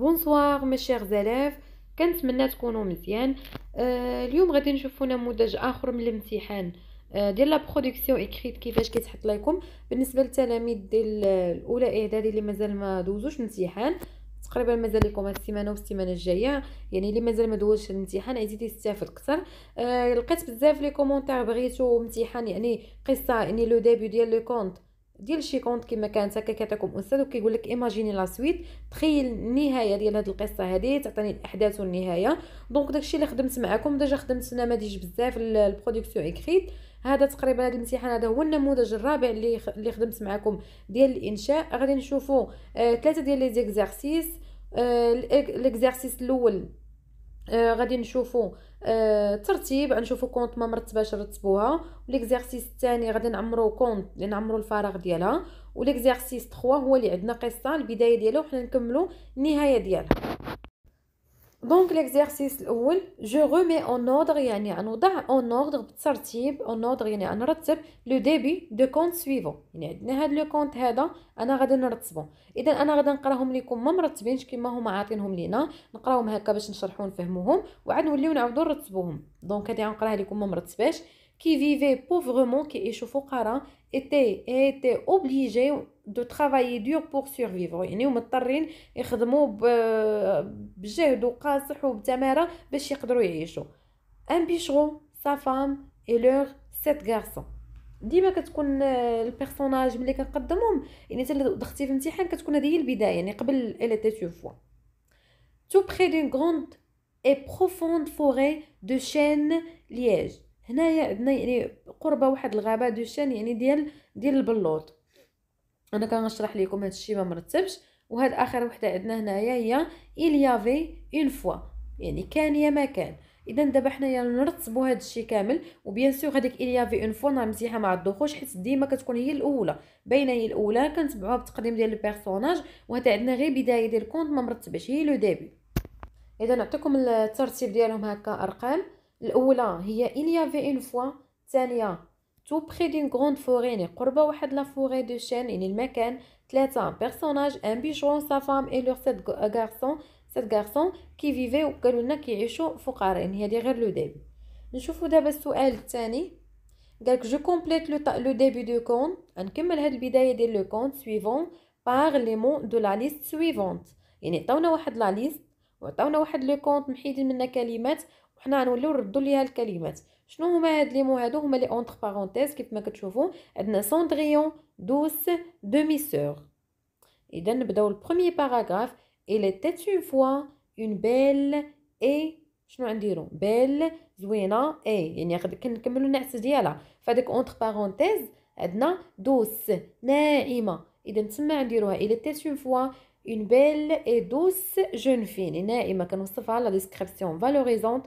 بونسوار مي شيغ زلاف كنتمنى تكونوا مزيان آه اليوم غادي نشوفوا نموذج اخر من الامتحان آه ديال لا برودكسيون اكريت كيفاش كيتحط لكم بالنسبه للتلاميذ ديال الاولى اعدادي اللي مازال ما دوزوش الامتحان تقريبا مازال لكم هاد السيمانه والسيمانه الجايه يعني اللي مازال ما دوزش الامتحان عزيزي يستافد اكثر آه لقيت بزاف لي كومونتير بغيتو امتحان يعني قصه يعني لو ديبي ديال لو كونت ديال شي كونت كما كانت هكا كيعطيكم استاذ وكيقول لك ايماجيني لا سويت تخيل النهايه ديال هذه القصه هذه تعطيني الاحداث والنهايه دونك داكشي اللي خدمت معكم ديجا خدمت نماذج بزاف البرودكسيون اكريت هذا تقريبا هذا الامتحان هذا هو النموذج الرابع اللي اللي خدمت معكم ديال الانشاء غادي نشوفوا آه، ثلاثه ديال لي زيكزارسيس آه الاكزارسيس الاول آه غادي نشوفو آه ترتيب غنشوفوا كونت ما مرتباش رتبوها وليكزيرسيس الثاني غادي نعمرو كونت اللي نعمرو الفراغ ديالها وليكزيرسيس 3 هو اللي عندنا قصه البدايه ديالها وحنا نكملو النهايه ديالها دونك ليكزيرسيس الاول جو رومي اون اوردر يعني نوضع اون اوردر بالترتيب اون اوردر يعني نرتب لو ديبي دو كونت سويفون يعني عندنا هاد لو كونت هذا انا غادي نرتبه اذا انا غادي نقراهم لكم ما مرتبينش كما هما عاطينهم لينا نقراهم هكا باش نشرحو ونفهموهم وعاد نوليو نعاودو نرتبوهم دونك هادي غنقراها لكم ما مرتباش qui vivaient pauvrement, qui étaient, étaient obligés de travailler dur pour survivre Un ومضطرين sa بجهد وقاصح وبتمارة باش يقدروا يعيشوا ان بيشرو سا فام nous ديما كتكون البيرسوناج ملي كنقدمهم يعني حتى دختي في الامتحان كتكون et profonde forêt de chênes lièges هنايا عندنا يعني قرب واحد الغابه دو شان يعني ديال ديال البلوط انا كنشرح لكم هذا الشيء ما مرتبش وهاد اخر وحده عندنا هنايا هي اليافي اون فوا يعني كان يا ما كان اذا دابا حنايا نرتبوا هذا الشيء كامل وبيان سور هذيك اليافي اون فوا نمسيها مع الدخوش حيت ديما كتكون هي الاولى باينه هي الاولى كنتبعوها بالتقديم ديال البيرسوناج وهذا عندنا غير بدايه ديال الكونت ما مرتبش هي لو ديبي اذا نعطيكم الترتيب ديالهم هكا ارقام الاولى هي il y avait une fois الثانيه تو près d'une grande forêt يعني قرب واحد لا فوري دو شين يعني المكان ثلاثه بيرسوناج ان بيجون سا فام اي لو سيت غارسون سيت غارسون كي فيفي وقالوا لنا كيعيشوا فقراء يعني هذه غير لو ديبي نشوفوا دابا السؤال الثاني قالك جو كومبليت لو لو ديبي دو كونت نكمل هاد البدايه ديال لو كونت سويفون باغ لي مون دو لا ليست سويفونت يعني عطاونا واحد لا ليست وعطاونا واحد لو كونت محيدين منها كلمات وحنا غنوليو نردو ليها الكلمات شنو هما هاد لي مو هادو هما لي اونتر بارونتيز كيف ما كتشوفوا عندنا سوندريون دوس دومي سور اذا نبداو البرومي باراغراف الي تيت اون فوا اون بيل اي شنو غنديرو بيل زوينه اي يعني كنكملو النعس ديالها فهاديك اونتر بارونتيز عندنا دوس ناعمه اذا تما نديروها الى تيت اون فوا اون بيل اي دوس جون فين ناعمه كنوصفها لا ديسكريبسيون فالوريزونت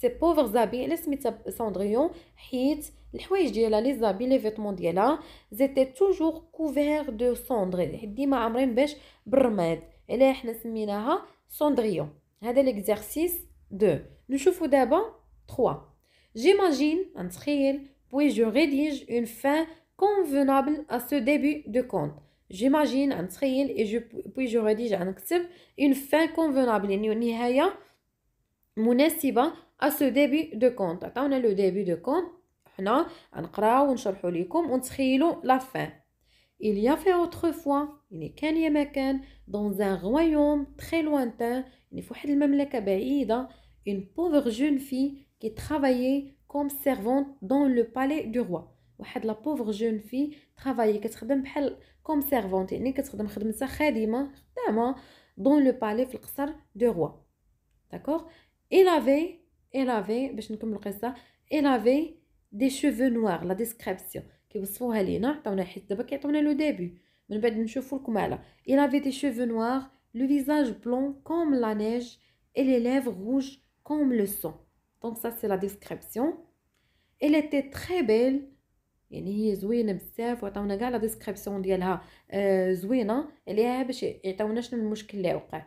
ces pauvres habits, les smiths, les cendrillon, les habits les vêtements Ils étaient toujours couverts de cendres, et dima amrein-bèche, bromée, et les hénissineha, cendrillon, à l'exercice 2. Nous voyons d'abord, 3. j'imagine un tril, puis je rédige une fin convenable à ce début de conte, j'imagine un tril et puis je rédige un texte une fin convenable et une niaïa à ce début de compte a le début de compte حنا expliquer. la fin Il y a fait autrefois, une dans un royaume très lointain, une pauvre jeune fille qui travaillait comme servante dans le palais du roi. واحد la pauvre jeune fille travaillait comme servante, dans le palais du roi. D'accord? Il avait elle avait باش نكمل القصه elle avait des cheveux noirs la description كيوصفوها لينا عطاونا حيت دابا كيعطيونا لو ديبي من بعد نشوفوا لكم على il avait des cheveux noirs le visage blanc comme la neige et les lèvres rouges comme le sang donc ça c'est la description elle était très belle يعني هي زوينه بزاف وعطاونا كاع لا ديسكريبسيون ديالها زوينه عليها باش يعطيونا شنو المشكل اللي وقع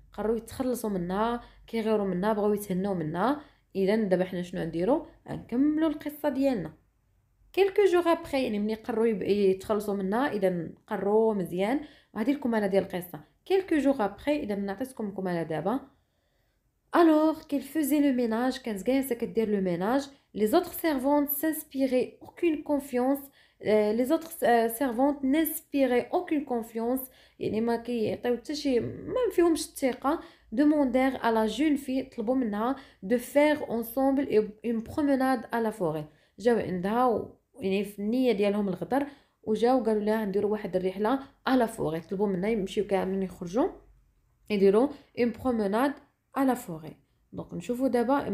قرروا يتخلصوا منها كيغيروا منها بغاو يتهناو منها اذا دابا حنا شنو نديرو غنكملوا القصه ديالنا كلكو جوغ ابخي يعني ملي قرروا يتخلصوا منها اذا قرروا مزيان وهذه الكماله ديال القصه كلكو جوغ ابري اذا نعطيتكم الكماله دابا الوغ كيل فوزي لو ميناج كانت جالسه كدير لو ميناج لي زوتر سيرفونت سانسبيري اوكين كونفيونس لي زوتر سيرفونت نسبيري اوكين كونفيونس يعني ما كيعطيو حتى شي ما فيهمش الثقه دوموندير على جون في طلبوا منها دو فير اونصومبل اون بروموناد على فوري جاو عندها و... يعني في النيه ديالهم الغدر وجاو قالوا لها نديروا واحد الرحله على فوري طلبوا منها يمشيو كاملين يخرجوا يديروا اون بروموناد على فوري دونك نشوفوا دابا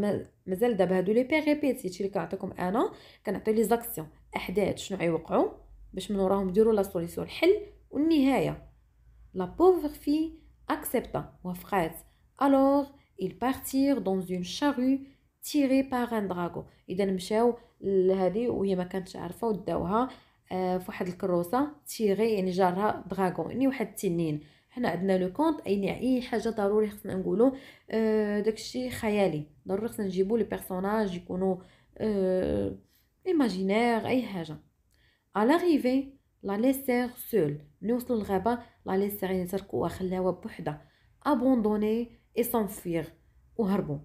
مازال دابا هادو لي بي ريبيتيت اللي كنعطيكم انا كنعطي لي زاكسيون احداث شنو غيوقعوا باش من وراهم ديروا لا سوليسيون الحل والنهايه لا بوفر في اكسبتا وافقات الوغ il partir dans une charrue tirée par un dragon اذا مشاو لهذه وهي ما كانتش عارفه وداوها فواحد الكروسه تيغي يعني جارها دراغون يعني واحد التنين حنا عندنا لو كونط اي اي حاجه ضروري خصنا نقولوا أه داكشي خيالي ضروري خصنا نجيبوا لي بيرسوناج يكونوا أه ايماجينير اي حاجه الاريفي لا ليسير سول ملي وصلوا للغابه لا ليسير سرقوها خلاوها بوحدها ابوندوني اي سانفير وهربوا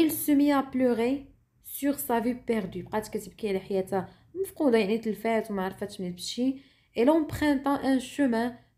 il se mit à pleurer sur sa vie perdue بقات كتبكي على حياتها مفقوده يعني تلفات وما عرفاتش منين تمشي et l'emprunta un chemin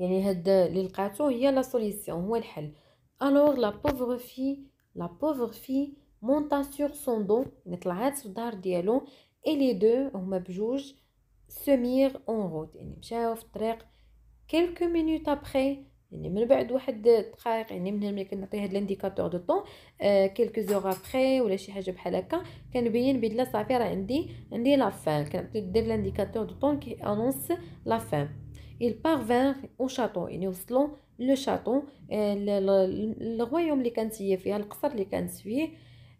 يعني هاد اللي لقاتو هي لا سوليسيون هو الحل الوغ لا بوفر في لا بوفر في مونتا سور سون دون يعني طلعات في الدار ديالو اي لي دو هما بجوج سمير اون روت يعني مشاو في الطريق كلكو مينوت ابخي يعني من بعد واحد دقائق يعني من ملي كنعطي هاد لانديكاتور دو طون آه كيلكو زور ابخي ولا شي حاجه بحال هكا كنبين بلي صافي راه عندي عندي لا فان كنعطي دير لانديكاتور دو طون كي انونس لا فان il parvinrent au château يعني وصلوا لو شاتو الغويوم اللي كانت هي فيها القصر اللي كانت فيه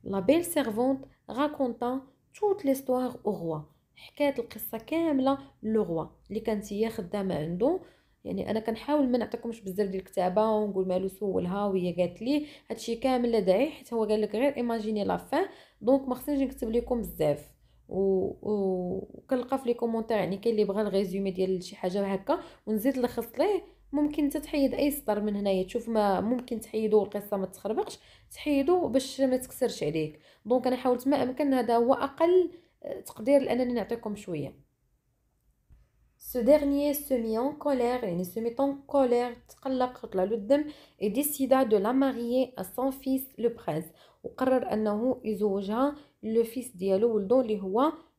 لا بيل سيرفونت راكونتا توت ليستوار او روا حكات القصه كامله لو روا اللي كانت هي خدامه عنده يعني انا كنحاول ما نعطيكمش بزاف ديال الكتابه ونقول مالو سولها وهي قالت لي هادشي كامل لا داعي حيت هو قال لك غير ايماجيني لا فان دونك ما خصنيش نكتب لكم بزاف وكنلقى في لي كومونتير يعني كاين اللي بغى الريزومي ديال شي حاجه هكا ونزيد نلخص ليه ممكن انت تحيد اي سطر من هنايا تشوف ما ممكن تحيدو القصه ما تخربقش تحيدو باش ما تكسرش عليك دونك انا حاولت ما امكن هذا هو اقل آه، تقدير لانني نعطيكم شويه Ce dernier se mit en colère, il يعني se mit en colère, et décida de la marier à son fils le prince. وقرر أنه يزوجها Le fils de l'auldo,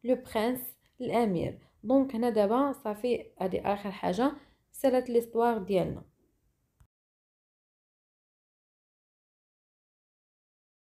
le prince, l'amir. Donc, là-dedans, ça fait des autres choses. C'est l'histoire de